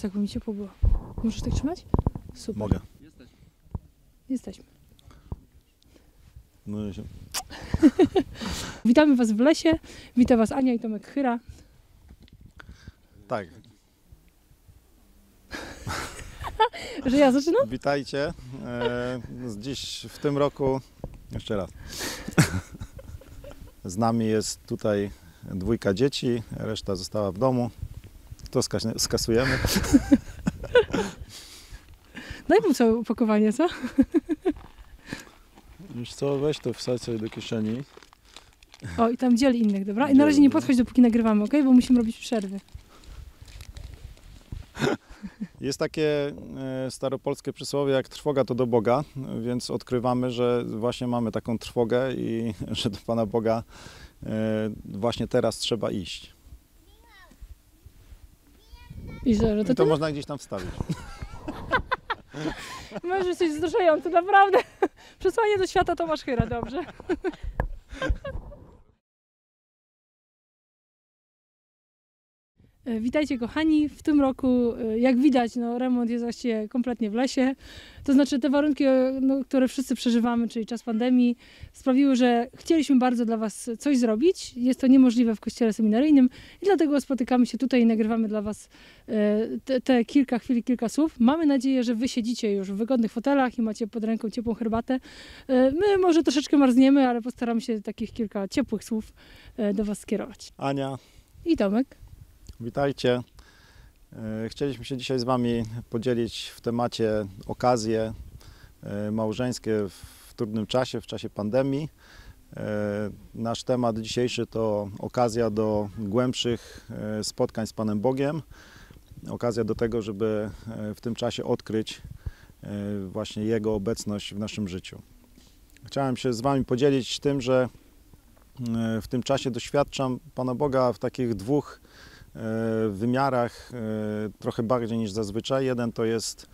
tak mi się było. Możesz tak trzymać? Super. Mogę. Jesteśmy. No ja się. Witamy Was w lesie. Witam Was Ania i Tomek Chyra. Tak. Że ja zaczynam? Witajcie. E, dziś w tym roku. Jeszcze raz. Z nami jest tutaj dwójka dzieci, reszta została w domu. To skasujemy. Daj mu całe upakowanie, co? Już co, weź to wsadź sobie do kieszeni. O, i tam dziel innych, dobra? I na razie nie podchodź, dopóki nagrywamy, ok? Bo musimy robić przerwy. Jest takie e, staropolskie przysłowie jak trwoga to do Boga, więc odkrywamy, że właśnie mamy taką trwogę i że do Pana Boga e, właśnie teraz trzeba iść. I że, to, I to można gdzieś tam wstawić. Masz jesteś wzruszający, naprawdę. Przesłanie do świata Tomasz Chyra, dobrze. E, witajcie kochani, w tym roku e, jak widać no, remont jest właściwie kompletnie w lesie, to znaczy te warunki, e, no, które wszyscy przeżywamy, czyli czas pandemii sprawiły, że chcieliśmy bardzo dla Was coś zrobić, jest to niemożliwe w kościele seminaryjnym i dlatego spotykamy się tutaj i nagrywamy dla Was te, te kilka chwil, kilka słów. Mamy nadzieję, że Wy siedzicie już w wygodnych fotelach i macie pod ręką ciepłą herbatę. My może troszeczkę marzniemy, ale postaramy się takich kilka ciepłych słów do Was skierować. Ania. I Tomek. Witajcie. E, chcieliśmy się dzisiaj z Wami podzielić w temacie okazje e, małżeńskie w trudnym czasie, w czasie pandemii. E, nasz temat dzisiejszy to okazja do głębszych spotkań z Panem Bogiem. Okazja do tego, żeby w tym czasie odkryć właśnie Jego obecność w naszym życiu. Chciałem się z Wami podzielić tym, że w tym czasie doświadczam Pana Boga w takich dwóch wymiarach e, trochę bardziej niż zazwyczaj. Jeden to jest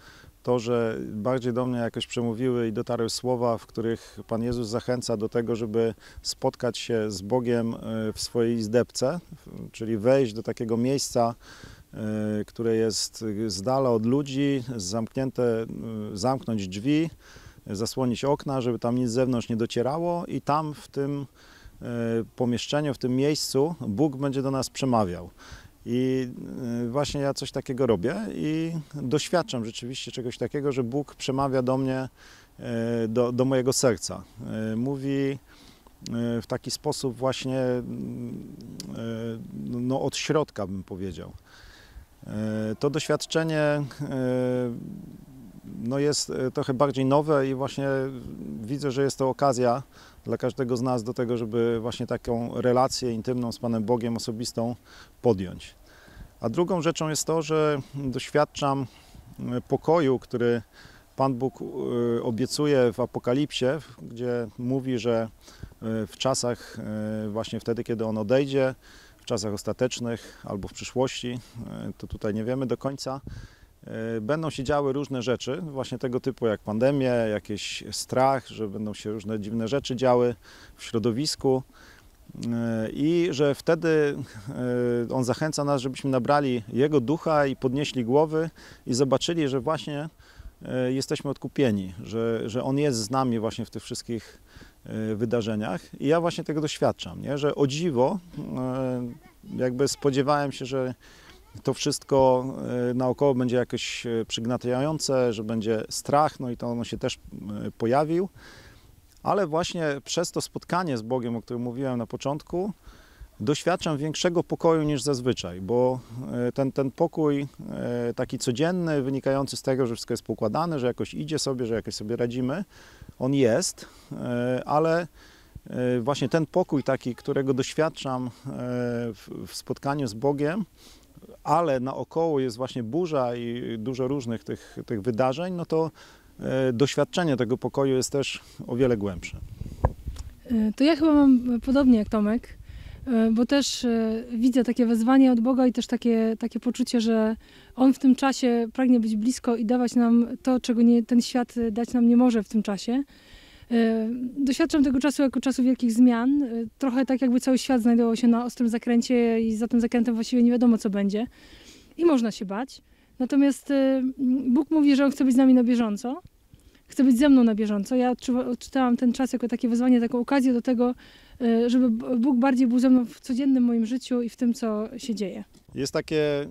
to, że bardziej do mnie jakoś przemówiły i dotarły słowa, w których Pan Jezus zachęca do tego, żeby spotkać się z Bogiem e, w swojej izdebce, czyli wejść do takiego miejsca, e, które jest z dala od ludzi, zamknięte, zamknąć drzwi, zasłonić okna, żeby tam nic z zewnątrz nie docierało i tam w tym pomieszczeniu, w tym miejscu Bóg będzie do nas przemawiał. I y, właśnie ja coś takiego robię i doświadczam rzeczywiście czegoś takiego, że Bóg przemawia do mnie, y, do, do mojego serca. Y, mówi w taki sposób właśnie no, od środka, bym powiedział. To doświadczenie no, jest trochę bardziej nowe i właśnie widzę, że jest to okazja dla każdego z nas do tego, żeby właśnie taką relację intymną z Panem Bogiem osobistą podjąć. A drugą rzeczą jest to, że doświadczam e, pokoju, który Pan Bóg e, obiecuje w Apokalipsie, gdzie mówi, że e, w czasach, właśnie wtedy, kiedy on odejdzie, w czasach ostatecznych albo w przyszłości, to tutaj nie wiemy do końca, E, będą się działy różne rzeczy, właśnie tego typu jak pandemie, jakiś strach, że będą się różne dziwne rzeczy działy w środowisku e, i że wtedy e, on zachęca nas, żebyśmy nabrali jego ducha i podnieśli głowy i zobaczyli, że właśnie jesteśmy odkupieni, że, że on jest z nami właśnie w tych wszystkich wydarzeniach i ja właśnie tego doświadczam, nie? że o dziwo jakby spodziewałem się, że to wszystko e, naokoło będzie jakoś e, przygnatające, że będzie strach, no i to ono się też e, pojawił. Ale właśnie przez to spotkanie z Bogiem, o którym mówiłem na początku, doświadczam większego pokoju niż zazwyczaj, bo ten, ten pokój taki codzienny, wynikający z tego, że wszystko jest pokładane, że jakoś idzie sobie, że jakoś sobie radzimy, on jest, ale właśnie ten pokój taki, którego doświadczam w spotkaniu z Bogiem, ale naokoło jest właśnie burza i dużo różnych tych, tych wydarzeń, no to e, doświadczenie tego pokoju jest też o wiele głębsze. E, to ja chyba mam podobnie jak Tomek, e, bo też widzę takie wezwanie od Boga i też takie, takie poczucie, że On w tym czasie pragnie być blisko i dawać nam to, czego nie, ten świat dać nam nie może w tym czasie. E, doświadczam tego czasu jako czasu wielkich zmian. E, trochę tak, jakby cały świat znajdował się na ostrym zakręcie i za tym zakrętem właściwie nie wiadomo, co będzie. I można się bać. Natomiast e, Bóg mówi, że On chce być z nami na bieżąco. Chce być ze mną na bieżąco. Ja odczytałam ten czas jako takie wyzwanie, taką okazję do tego, żeby Bóg bardziej był ze mną w codziennym moim życiu i w tym, co się dzieje. Jest takie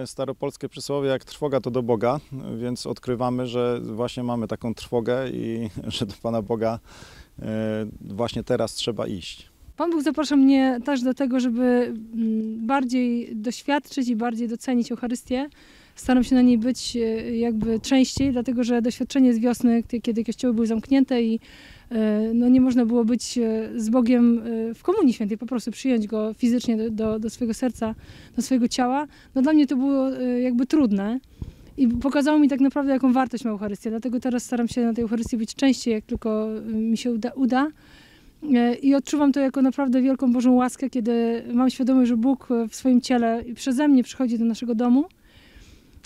e, staropolskie przysłowie jak trwoga to do Boga, więc odkrywamy, że właśnie mamy taką trwogę i że do Pana Boga e, właśnie teraz trzeba iść. Pan Bóg zaprasza mnie też do tego, żeby mm, bardziej doświadczyć i bardziej docenić Eucharystię. Staram się na niej być e, jakby częściej, dlatego że doświadczenie z wiosny, kiedy kościoły były zamknięte i E, no nie można było być e, z Bogiem e, w Komunii Świętej, po prostu przyjąć Go fizycznie do, do, swojego serca, do swojego ciała. No dla mnie to było jakby trudne i pokazało mi tak naprawdę, jaką wartość ma Eucharystia. Dlatego teraz staram się na tej Eucharystii być częściej, jak tylko mi się uda. uda. I odczuwam to jako naprawdę wielką Bożą łaskę, kiedy mam świadomość, że Bóg w swoim ciele przeze mnie przychodzi do naszego domu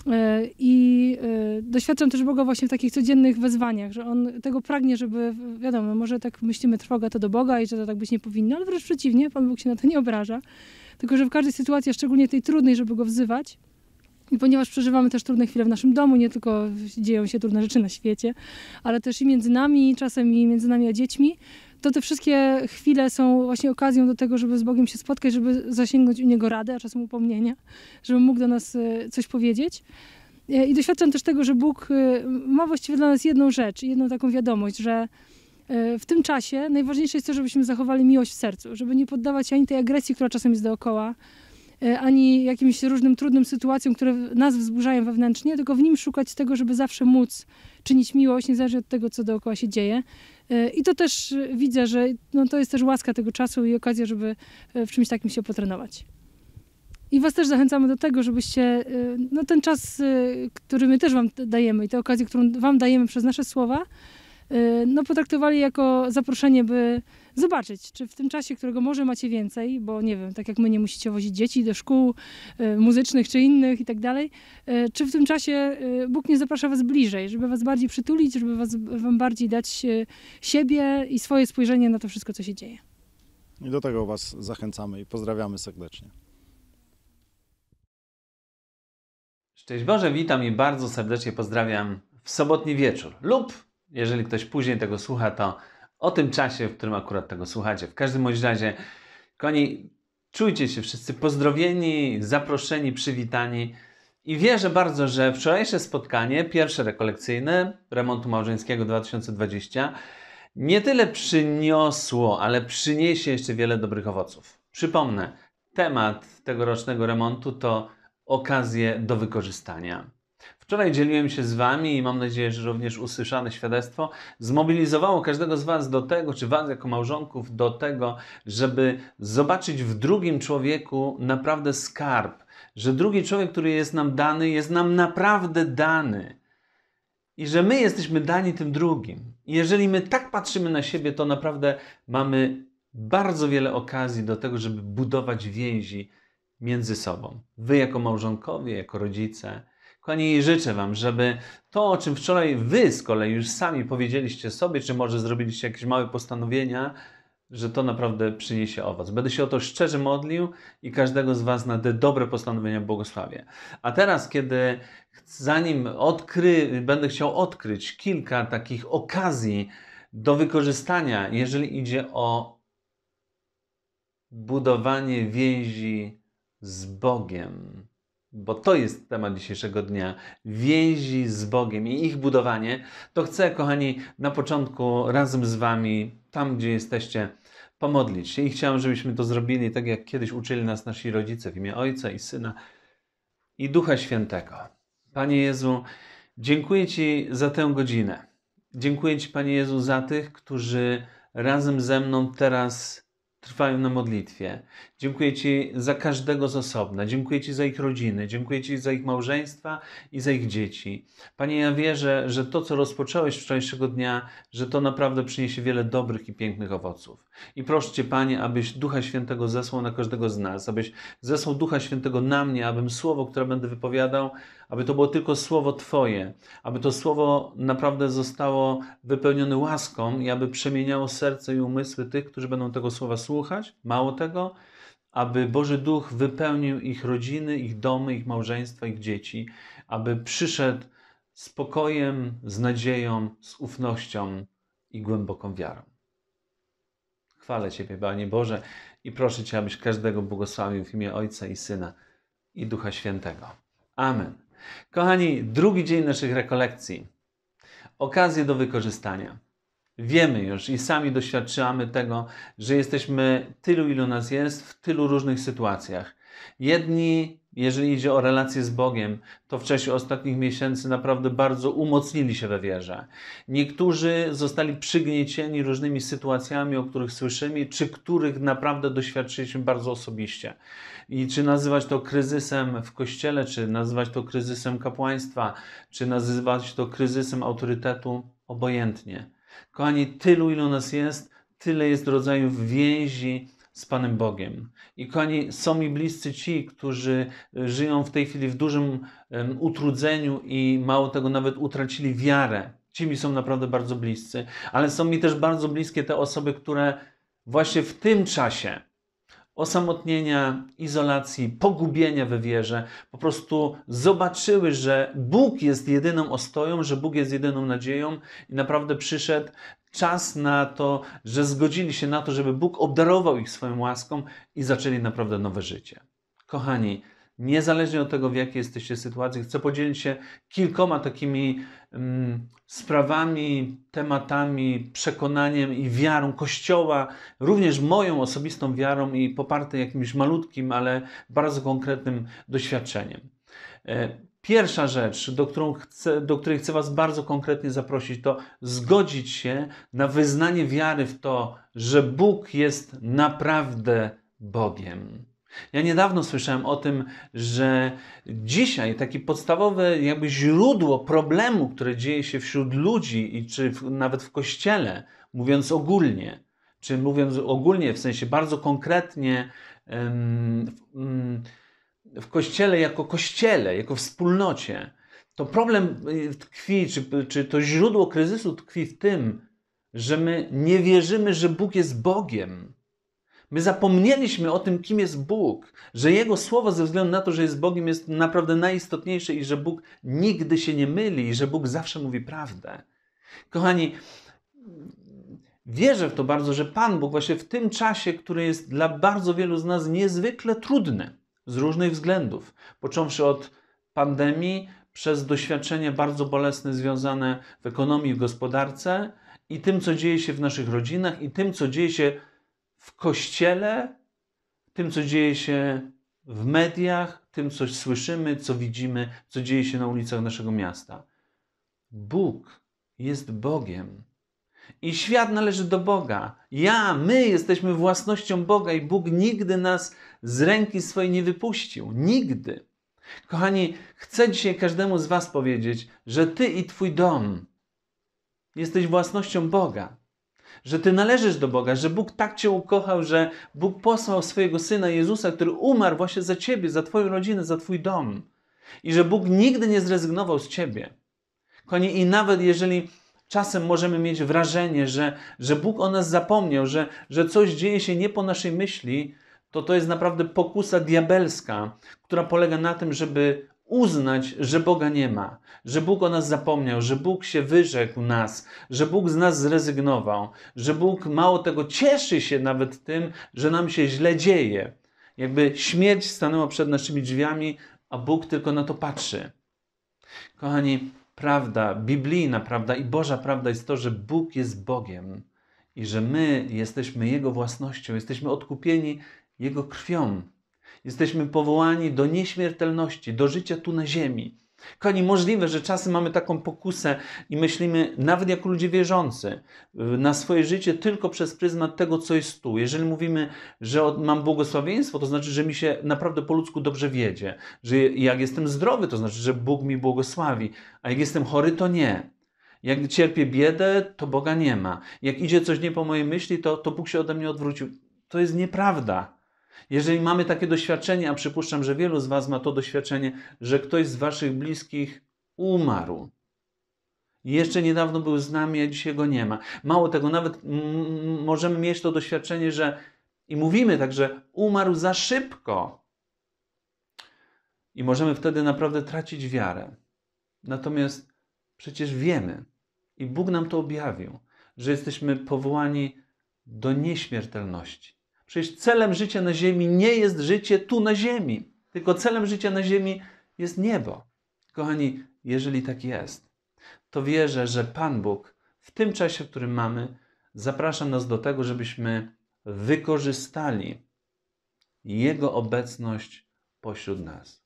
E, I e, doświadczam też Boga właśnie w takich codziennych wezwaniach, że On tego pragnie, żeby, wiadomo, może tak myślimy trwoga to do Boga i że to tak być nie powinno, ale wręcz przeciwnie, Pan Bóg się na to nie obraża. Tylko, że w każdej sytuacji, szczególnie tej trudnej, żeby Go wzywać, i ponieważ przeżywamy też trudne chwile w naszym domu, nie tylko dzieją się trudne rzeczy na świecie, ale też i między nami, czasem i między nami a dziećmi, to te wszystkie chwile są właśnie okazją do tego, żeby z Bogiem się spotkać, żeby zasięgnąć u Niego radę, a czasem upomnienia, żeby mógł do nas e, coś powiedzieć. E, I doświadczam też tego, że Bóg e, ma właściwie dla nas jedną rzecz, jedną taką wiadomość, że w tym czasie najważniejsze jest to, żebyśmy zachowali miłość w sercu, żeby nie poddawać się ani tej agresji, która czasem jest dookoła, ani jakimś różnym trudnym sytuacjom, które nas wzburzają wewnętrznie, tylko w nim szukać tego, żeby zawsze móc czynić miłość, niezależnie od tego, co dookoła się dzieje, E, I to też e, widzę, że no, to jest też łaska tego czasu i okazja, żeby e, w czymś takim się potrenować. I Was też zachęcamy do tego, żebyście no, ten czas, który my też Wam dajemy i tę okazję, którą Wam dajemy przez nasze słowa, no, potraktowali jako zaproszenie, by zobaczyć, czy w tym czasie, którego może macie więcej, bo nie wiem, tak jak my nie musicie wozić dzieci do szkół e, muzycznych czy innych i tak dalej, e, czy w tym czasie e, Bóg nie zaprasza was bliżej, żeby was bardziej przytulić, żeby was, wam bardziej dać siebie i swoje spojrzenie na to wszystko, co się dzieje. I do tego was zachęcamy i pozdrawiamy serdecznie. Szczęść Boże, witam i bardzo serdecznie pozdrawiam w sobotni wieczór lub jeżeli ktoś później tego słucha, to o tym czasie, w którym akurat tego słuchacie. W każdym bądź razie, koni, czujcie się wszyscy pozdrowieni, zaproszeni, przywitani. I wierzę bardzo, że wczorajsze spotkanie, pierwsze rekolekcyjne remontu małżeńskiego 2020, nie tyle przyniosło, ale przyniesie jeszcze wiele dobrych owoców. Przypomnę, temat tegorocznego remontu to okazje do wykorzystania. Wczoraj dzieliłem się z Wami i mam nadzieję, że również usłyszane świadectwo zmobilizowało każdego z Was do tego, czy Was jako małżonków, do tego, żeby zobaczyć w drugim człowieku naprawdę skarb, że drugi człowiek, który jest nam dany, jest nam naprawdę dany i że my jesteśmy dani tym drugim. jeżeli my tak patrzymy na siebie, to naprawdę mamy bardzo wiele okazji do tego, żeby budować więzi między sobą. Wy jako małżonkowie, jako rodzice Kochani, życzę Wam, żeby to, o czym wczoraj Wy z kolei już sami powiedzieliście sobie, czy może zrobiliście jakieś małe postanowienia, że to naprawdę przyniesie owoc. Będę się o to szczerze modlił i każdego z Was na te dobre postanowienia błogosławię. A teraz, kiedy zanim odkry, będę chciał odkryć kilka takich okazji do wykorzystania, jeżeli idzie o budowanie więzi z Bogiem bo to jest temat dzisiejszego dnia, więzi z Bogiem i ich budowanie, to chcę, kochani, na początku razem z Wami, tam gdzie jesteście, pomodlić się i chciałem, żebyśmy to zrobili tak, jak kiedyś uczyli nas nasi rodzice w imię Ojca i Syna i Ducha Świętego. Panie Jezu, dziękuję Ci za tę godzinę. Dziękuję Ci, Panie Jezu, za tych, którzy razem ze mną teraz trwają na modlitwie. Dziękuję Ci za każdego z osobna. Dziękuję Ci za ich rodziny. Dziękuję Ci za ich małżeństwa i za ich dzieci. Panie, ja wierzę, że to, co rozpocząłeś wczorajszego dnia, że to naprawdę przyniesie wiele dobrych i pięknych owoców. I proszę Cię, Panie, abyś Ducha Świętego zesłał na każdego z nas, abyś zesłał Ducha Świętego na mnie, abym słowo, które będę wypowiadał, aby to było tylko Słowo Twoje, aby to Słowo naprawdę zostało wypełnione łaską i aby przemieniało serce i umysły tych, którzy będą tego Słowa słuchać. Mało tego, aby Boży Duch wypełnił ich rodziny, ich domy, ich małżeństwa, ich dzieci, aby przyszedł spokojem, z nadzieją, z ufnością i głęboką wiarą. Chwalę Ciebie, Panie Boże, i proszę Cię, abyś każdego błogosławił w imię Ojca i Syna i Ducha Świętego. Amen. Kochani, drugi dzień naszych rekolekcji. Okazje do wykorzystania. Wiemy już i sami doświadczamy tego, że jesteśmy tylu, ilu nas jest, w tylu różnych sytuacjach. Jedni, jeżeli idzie o relacje z Bogiem, to w czasie ostatnich miesięcy naprawdę bardzo umocnili się we wierze. Niektórzy zostali przygniecieni różnymi sytuacjami, o których słyszymy, czy których naprawdę doświadczyliśmy bardzo osobiście. I czy nazywać to kryzysem w kościele, czy nazywać to kryzysem kapłaństwa, czy nazywać to kryzysem autorytetu, obojętnie. Kochani, tylu ilu nas jest, tyle jest rodzajów więzi z Panem Bogiem. I kochani, są mi bliscy ci, którzy e, żyją w tej chwili w dużym um, utrudzeniu i mało tego nawet utracili wiarę. Ci mi są naprawdę bardzo bliscy, ale są mi też bardzo bliskie te osoby, które właśnie w tym czasie osamotnienia, izolacji, pogubienia we wierze, po prostu zobaczyły, że Bóg jest jedyną ostoją, że Bóg jest jedyną nadzieją i naprawdę przyszedł czas na to, że zgodzili się na to, żeby Bóg obdarował ich swoją łaską i zaczęli naprawdę nowe życie. Kochani, niezależnie od tego, w jakiej jesteście sytuacji, chcę podzielić się kilkoma takimi mm, sprawami, tematami, przekonaniem i wiarą Kościoła, również moją osobistą wiarą i poparte jakimś malutkim, ale bardzo konkretnym doświadczeniem. E, pierwsza rzecz, do, chcę, do której chcę Was bardzo konkretnie zaprosić, to zgodzić się na wyznanie wiary w to, że Bóg jest naprawdę Bogiem ja niedawno słyszałem o tym, że dzisiaj takie podstawowe jakby źródło problemu, które dzieje się wśród ludzi i czy w, nawet w kościele, mówiąc ogólnie, czy mówiąc ogólnie w sensie bardzo konkretnie ym, ym, mm, w kościele jako kościele, jako wspólnocie, to problem y, tkwi, czy, czy to źródło kryzysu tkwi w tym, że my nie wierzymy, że Bóg jest Bogiem. My zapomnieliśmy o tym, kim jest Bóg, że Jego słowo, ze względu na to, że jest Bogiem, jest naprawdę najistotniejsze i że Bóg nigdy się nie myli i że Bóg zawsze mówi prawdę. Kochani, wierzę w to bardzo, że Pan Bóg właśnie w tym czasie, który jest dla bardzo wielu z nas niezwykle trudny z różnych względów, począwszy od pandemii, przez doświadczenie bardzo bolesne związane w ekonomii, w gospodarce i tym, co dzieje się w naszych rodzinach, i tym, co dzieje się w kościele, tym, co dzieje się w mediach, tym, co słyszymy, co widzimy, co dzieje się na ulicach naszego miasta. Bóg jest Bogiem. I świat należy do Boga. Ja, my jesteśmy własnością Boga i Bóg nigdy nas z ręki swojej nie wypuścił. Nigdy. Kochani, chcę dzisiaj każdemu z Was powiedzieć, że Ty i Twój dom jesteś własnością Boga że Ty należysz do Boga, że Bóg tak Cię ukochał, że Bóg posłał swojego Syna Jezusa, który umarł właśnie za Ciebie, za Twoją rodzinę, za Twój dom. I że Bóg nigdy nie zrezygnował z Ciebie. Kochani, i nawet jeżeli czasem możemy mieć wrażenie, że, że Bóg o nas zapomniał, że, że coś dzieje się nie po naszej myśli, to to jest naprawdę pokusa diabelska, która polega na tym, żeby uznać, że Boga nie ma, że Bóg o nas zapomniał, że Bóg się wyrzekł nas, że Bóg z nas zrezygnował, że Bóg mało tego cieszy się nawet tym, że nam się źle dzieje. Jakby śmierć stanęła przed naszymi drzwiami, a Bóg tylko na to patrzy. Kochani, prawda, biblijna prawda i Boża prawda jest to, że Bóg jest Bogiem i że my jesteśmy Jego własnością, jesteśmy odkupieni Jego krwią. Jesteśmy powołani do nieśmiertelności, do życia tu na ziemi. Kochani, możliwe, że czasem mamy taką pokusę i myślimy, nawet jako ludzie wierzący, na swoje życie tylko przez pryzmat tego, co jest tu. Jeżeli mówimy, że mam błogosławieństwo, to znaczy, że mi się naprawdę po ludzku dobrze wiedzie. Że jak jestem zdrowy, to znaczy, że Bóg mi błogosławi, a jak jestem chory, to nie. Jak cierpię biedę, to Boga nie ma. Jak idzie coś nie po mojej myśli, to, to Bóg się ode mnie odwrócił. To jest nieprawda. Jeżeli mamy takie doświadczenie, a przypuszczam, że wielu z Was ma to doświadczenie, że ktoś z Waszych bliskich umarł. Jeszcze niedawno był z nami, a dzisiaj go nie ma. Mało tego, nawet możemy mieć to doświadczenie, że i mówimy tak, że umarł za szybko. I możemy wtedy naprawdę tracić wiarę. Natomiast przecież wiemy, i Bóg nam to objawił, że jesteśmy powołani do nieśmiertelności. Przecież celem życia na ziemi nie jest życie tu na ziemi, tylko celem życia na ziemi jest niebo. Kochani, jeżeli tak jest, to wierzę, że Pan Bóg w tym czasie, w którym mamy, zaprasza nas do tego, żebyśmy wykorzystali Jego obecność pośród nas.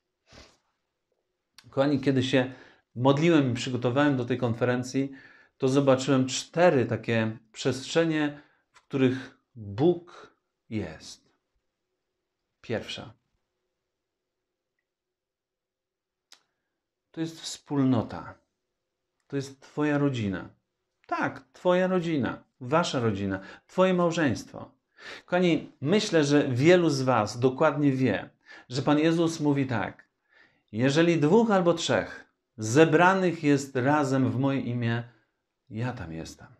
Kochani, kiedy się modliłem i przygotowałem do tej konferencji, to zobaczyłem cztery takie przestrzenie, w których Bóg jest. Pierwsza. To jest wspólnota. To jest Twoja rodzina. Tak, Twoja rodzina, Wasza rodzina, Twoje małżeństwo. Kochani, myślę, że wielu z Was dokładnie wie, że Pan Jezus mówi tak: Jeżeli dwóch albo trzech zebranych jest razem w moje imię, ja tam jestem.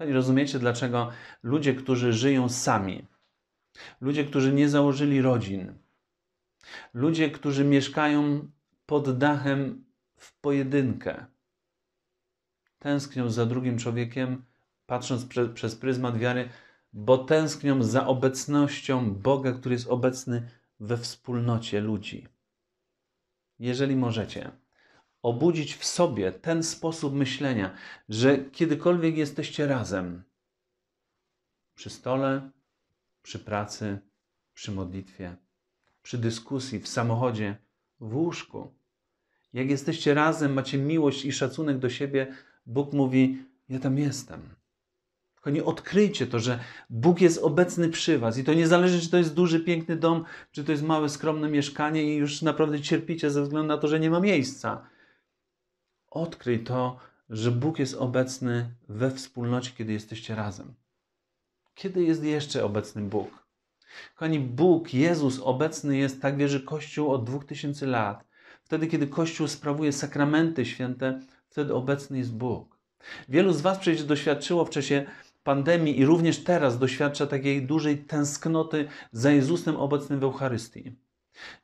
No I rozumiecie, dlaczego ludzie, którzy żyją sami, ludzie, którzy nie założyli rodzin, ludzie, którzy mieszkają pod dachem w pojedynkę, tęsknią za drugim człowiekiem, patrząc prze, przez pryzmat wiary, bo tęsknią za obecnością Boga, który jest obecny we wspólnocie ludzi. Jeżeli możecie, obudzić w sobie ten sposób myślenia, że kiedykolwiek jesteście razem, przy stole, przy pracy, przy modlitwie, przy dyskusji, w samochodzie, w łóżku, jak jesteście razem, macie miłość i szacunek do siebie, Bóg mówi: Ja tam jestem. Kochani, odkryjcie to, że Bóg jest obecny przy Was i to nie zależy, czy to jest duży, piękny dom, czy to jest małe, skromne mieszkanie i już naprawdę cierpicie ze względu na to, że nie ma miejsca. Odkryj to, że Bóg jest obecny we wspólnocie, kiedy jesteście razem. Kiedy jest jeszcze obecny Bóg? Kochani, Bóg, Jezus obecny jest, tak wierzy Kościół od 2000 lat. Wtedy, kiedy Kościół sprawuje sakramenty święte, wtedy obecny jest Bóg. Wielu z Was przecież doświadczyło w czasie pandemii i również teraz doświadcza takiej dużej tęsknoty za Jezusem obecnym w Eucharystii.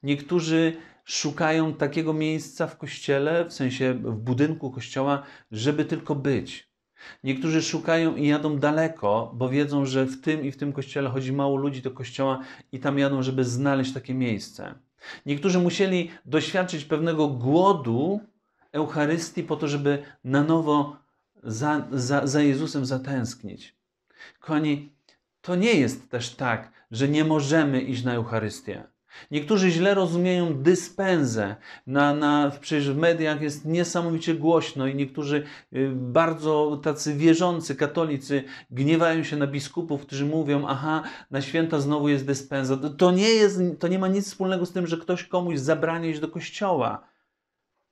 Niektórzy szukają takiego miejsca w kościele, w sensie w budynku kościoła, żeby tylko być. Niektórzy szukają i jadą daleko, bo wiedzą, że w tym i w tym kościele chodzi mało ludzi do kościoła i tam jadą, żeby znaleźć takie miejsce. Niektórzy musieli doświadczyć pewnego głodu Eucharystii po to, żeby na nowo za, za, za Jezusem zatęsknić. Kochani, to nie jest też tak, że nie możemy iść na Eucharystię. Niektórzy źle rozumieją dyspensę. Na, na, przecież w mediach jest niesamowicie głośno i niektórzy y, bardzo tacy wierzący, katolicy gniewają się na biskupów, którzy mówią, aha, na święta znowu jest dyspensa. To nie, jest, to nie ma nic wspólnego z tym, że ktoś komuś zabrania iść do kościoła.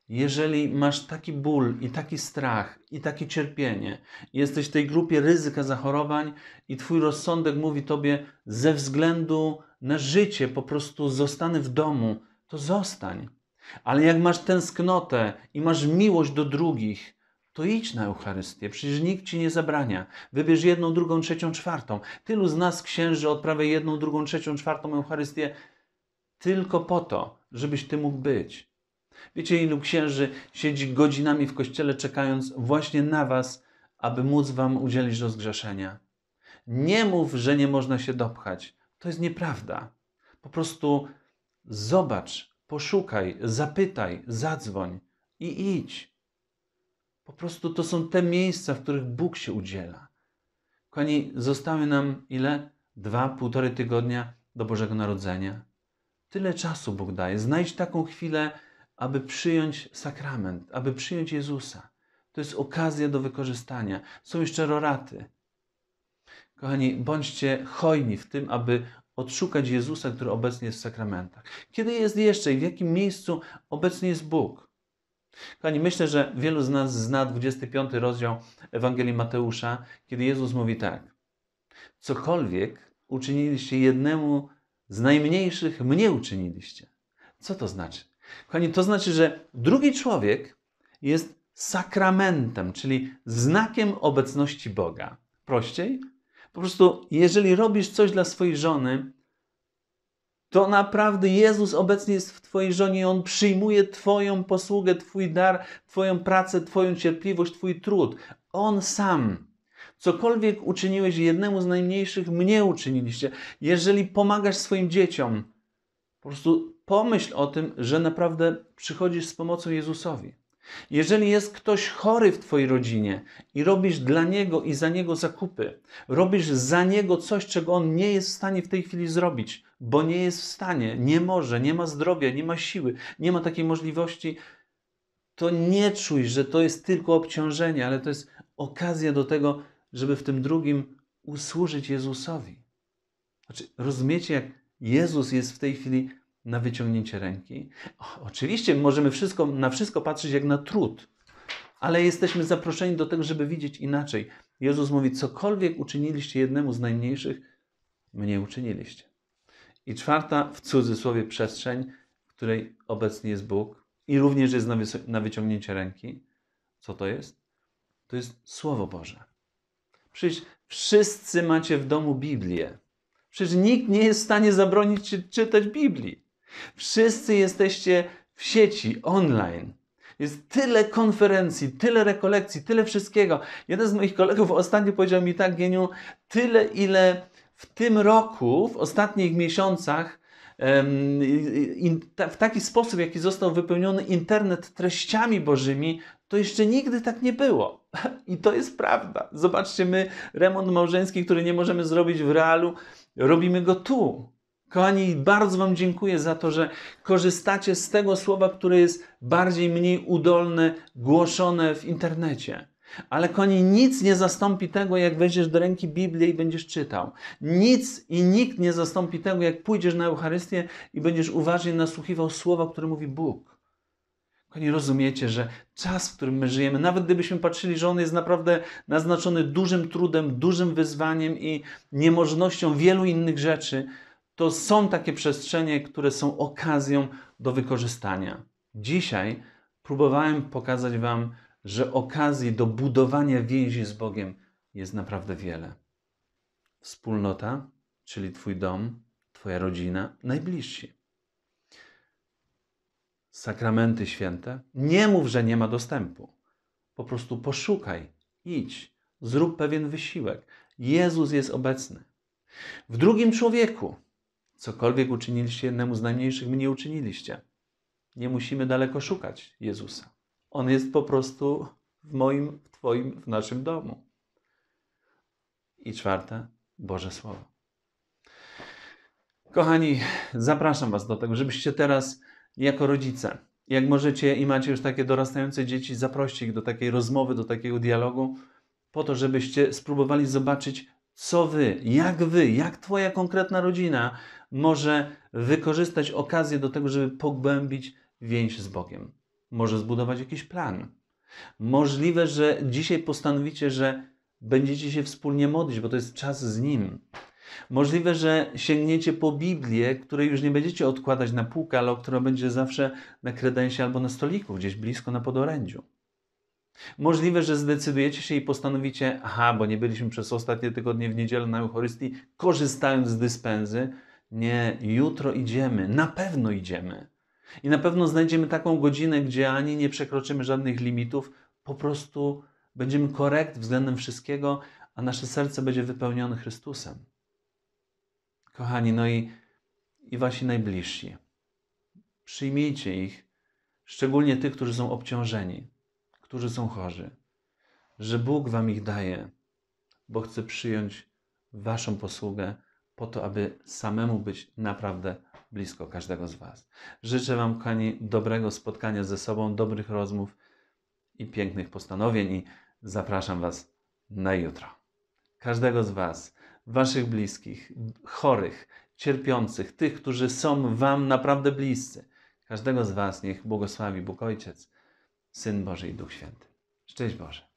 Jeżeli masz taki ból i taki strach i takie cierpienie, jesteś w tej grupie ryzyka zachorowań i twój rozsądek mówi tobie ze względu na życie po prostu zostanę w domu, to zostań. Ale jak masz tęsknotę i masz miłość do drugich, to idź na Eucharystię, przecież nikt ci nie zabrania. Wybierz jedną, drugą, trzecią, czwartą. Tylu z nas księży odprawia jedną, drugą, trzecią, czwartą Eucharystię tylko po to, żebyś ty mógł być. Wiecie, ilu księży siedzi godzinami w kościele, czekając właśnie na Was, aby móc Wam udzielić rozgrzeszenia. Nie mów, że nie można się dopchać. To jest nieprawda. Po prostu zobacz, poszukaj, zapytaj, zadzwoń i idź. Po prostu to są te miejsca, w których Bóg się udziela. Kochani, zostały nam ile? Dwa, półtory tygodnia do Bożego Narodzenia. Tyle czasu Bóg daje. Znajdź taką chwilę, aby przyjąć sakrament, aby przyjąć Jezusa. To jest okazja do wykorzystania. Są jeszcze roraty. Kochani, bądźcie hojni w tym, aby odszukać Jezusa, który obecnie jest w sakramentach. Kiedy jest jeszcze i w jakim miejscu obecnie jest Bóg? Kochani, myślę, że wielu z nas zna 25 rozdział Ewangelii Mateusza, kiedy Jezus mówi tak. Cokolwiek uczyniliście jednemu z najmniejszych, mnie uczyniliście. Co to znaczy? Kochani, to znaczy, że drugi człowiek jest sakramentem, czyli znakiem obecności Boga. Prościej? Po prostu, jeżeli robisz coś dla swojej żony, to naprawdę Jezus obecnie jest w Twojej żonie i On przyjmuje Twoją posługę, Twój dar, Twoją pracę, Twoją cierpliwość, Twój trud. On sam. Cokolwiek uczyniłeś jednemu z najmniejszych, mnie uczyniliście. Jeżeli pomagasz swoim dzieciom, po prostu pomyśl o tym, że naprawdę przychodzisz z pomocą Jezusowi. Jeżeli jest ktoś chory w Twojej rodzinie i robisz dla niego i za niego zakupy, robisz za niego coś, czego on nie jest w stanie w tej chwili zrobić, bo nie jest w stanie, nie może, nie ma zdrowia, nie ma siły, nie ma takiej możliwości, to nie czuj, że to jest tylko obciążenie, ale to jest okazja do tego, żeby w tym drugim usłużyć Jezusowi. Znaczy, rozumiecie, jak Jezus jest w tej chwili na wyciągnięcie ręki. O, oczywiście możemy wszystko, na wszystko patrzeć jak na trud, ale jesteśmy zaproszeni do tego, żeby widzieć inaczej. Jezus mówi: cokolwiek uczyniliście jednemu z najmniejszych, mnie uczyniliście. I czwarta, w cudzysłowie, przestrzeń, w której obecnie jest Bóg i również jest na, na wyciągnięcie ręki. Co to jest? To jest Słowo Boże. Przecież wszyscy macie w domu Biblię. Przecież nikt nie jest w stanie zabronić ci czytać Biblii. Wszyscy jesteście w sieci online. Jest tyle konferencji, tyle rekolekcji, tyle wszystkiego. Jeden z moich kolegów ostatnio powiedział mi tak, Geniu, tyle ile w tym roku, w ostatnich miesiącach, w taki sposób, jaki został wypełniony internet treściami bożymi, to jeszcze nigdy tak nie było. I to jest prawda. Zobaczcie, my remont małżeński, który nie możemy zrobić w realu, robimy go tu. Kochani, bardzo Wam dziękuję za to, że korzystacie z tego słowa, które jest bardziej, mniej udolne, głoszone w internecie. Ale kochani, nic nie zastąpi tego, jak weźmiesz do ręki Biblię i będziesz czytał. Nic i nikt nie zastąpi tego, jak pójdziesz na Eucharystię i będziesz uważnie nasłuchiwał słowa, które mówi Bóg. Kochani, rozumiecie, że czas, w którym my żyjemy, nawet gdybyśmy patrzyli, że on jest naprawdę naznaczony dużym trudem, dużym wyzwaniem i niemożnością wielu innych rzeczy, to są takie przestrzenie, które są okazją do wykorzystania. Dzisiaj próbowałem pokazać Wam, że okazji do budowania więzi z Bogiem jest naprawdę wiele. Wspólnota, czyli Twój dom, Twoja rodzina, najbliżsi. Sakramenty święte. Nie mów, że nie ma dostępu. Po prostu poszukaj, idź, zrób pewien wysiłek. Jezus jest obecny. W drugim człowieku Cokolwiek uczyniliście jednemu z najmniejszych, mnie uczyniliście. Nie musimy daleko szukać Jezusa. On jest po prostu w moim, w Twoim, w naszym domu. I czwarte, Boże Słowo. Kochani, zapraszam Was do tego, żebyście teraz, jako rodzice, jak możecie i macie już takie dorastające dzieci, zaproście ich do takiej rozmowy, do takiego dialogu, po to, żebyście spróbowali zobaczyć, co Wy, jak Wy, jak Twoja konkretna rodzina może wykorzystać okazję do tego, żeby pogłębić więź z Bogiem. Może zbudować jakiś plan. Możliwe, że dzisiaj postanowicie, że będziecie się wspólnie modlić, bo to jest czas z Nim. Możliwe, że sięgniecie po Biblię, której już nie będziecie odkładać na półkę, ale która będzie zawsze na kredensie albo na stoliku, gdzieś blisko na podorędziu. Możliwe, że zdecydujecie się i postanowicie, aha, bo nie byliśmy przez ostatnie tygodnie w niedzielę na Eucharystii, korzystając z dyspensy, nie, jutro idziemy, na pewno idziemy. I na pewno znajdziemy taką godzinę, gdzie ani nie przekroczymy żadnych limitów, po prostu będziemy korekt względem wszystkiego, a nasze serce będzie wypełnione Chrystusem. Kochani, no i, i wasi najbliżsi. Przyjmijcie ich, szczególnie tych, którzy są obciążeni, którzy są chorzy, że Bóg wam ich daje, bo chce przyjąć waszą posługę po to, aby samemu być naprawdę blisko każdego z Was. Życzę Wam, kochani, dobrego spotkania ze sobą, dobrych rozmów i pięknych postanowień i zapraszam Was na jutro. Każdego z Was, Waszych bliskich, chorych, cierpiących, tych, którzy są Wam naprawdę bliscy. Każdego z Was niech błogosławi Bóg Ojciec, Syn Boży i Duch Święty. Szczęść Boże.